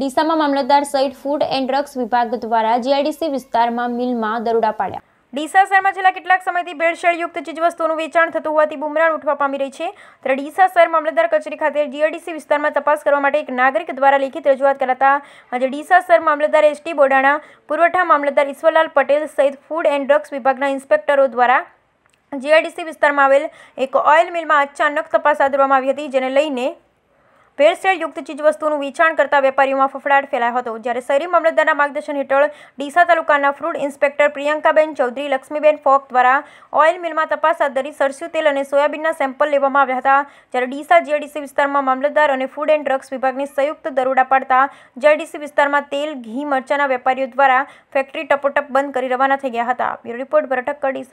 ડીસામાં મામલતદાર સહિત food and drugs વિભાગ દ્વારા જીઆઈડીસી વિસ્તારમાં મિલમાં દરોડા પાડ્યા ડીસા શહેરમાં છેલ્લા કેટલાક સમયથી ભેળસેળયુક્ત ચીજવસ્તુઓનું વેચાણ થતું હોવાથી બુમરાણ ઉઠવા પામી રહી છે ત્યારે ડીસા શહેર મામલતદાર કચેરી ખાતે જીઆરડીસી વિસ્તારમાં તપાસ કરવા માટે એક નાગરિક દ્વારા લેખિત રજૂઆત કરાતા આજે ડીસા શહેર મામલતદાર એસટી બોડાણા પુરવઠા મામલતદાર ઈશ્વરલાલ પટેલ સહિત ફૂડ એન્ડ ડ્રગ્સ વિભાગના ઇન્સ્પેક્ટરો દ્વારા જીઆઈડીસી વિસ્તારમાં આવેલ એક ઓઇલ મિલમાં અચાનક તપાસ હાથ આવી હતી જેને લઈને ભેળસેળયુક્ત ચીજવસ્તુનું વેચાણ કરતા વેપારીઓમાં ફફડાટ ફેલાયો હતો જ્યારે શહેરી મામલતદારના માર્ગદર્શન હેઠળ ડીસા તાલુકાના ફૂડ ઇન્સ્પેક્ટર પ્રિયંકાબેન ચૌધરી લક્ષ્મીબેન ફોક દ્વારા ઓઇલ મિલમાં તપાસ હાથ ધરી સરસ્યુ તેલ અને સોયાબીનના સેમ્પલ લેવામાં આવ્યા હતા જ્યારે ડીસા જીઆઈડીસી વિસ્તારમાં મામલતદાર અને ફૂડ એન્ડ ડ્રગ્સ વિભાગની સંયુક્ત દરોડા પાડતા જીઆઈડીસી વિસ્તારમાં તેલ ઘી મરચાંના વેપારીઓ દ્વારા ફેક્ટરી ટપોટપ બંધ કરી રવાના થઈ ગયા હતા બ્યુરો રિપોર્ટ ભરટક કડી